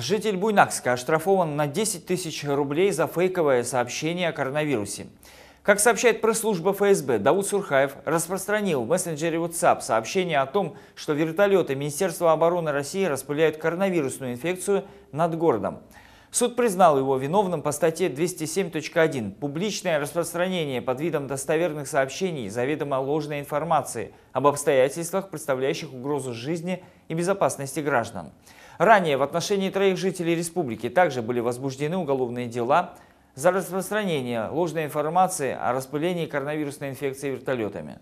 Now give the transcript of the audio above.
Житель Буйнакска оштрафован на 10 тысяч рублей за фейковое сообщение о коронавирусе. Как сообщает пресс-служба ФСБ, Давуд Сурхаев распространил в мессенджере WhatsApp сообщение о том, что вертолеты Министерства обороны России распыляют коронавирусную инфекцию над городом. Суд признал его виновным по статье 207.1 «Публичное распространение под видом достоверных сообщений заведомо ложной информации об обстоятельствах, представляющих угрозу жизни и безопасности граждан». Ранее в отношении троих жителей республики также были возбуждены уголовные дела за распространение ложной информации о распылении коронавирусной инфекции вертолетами.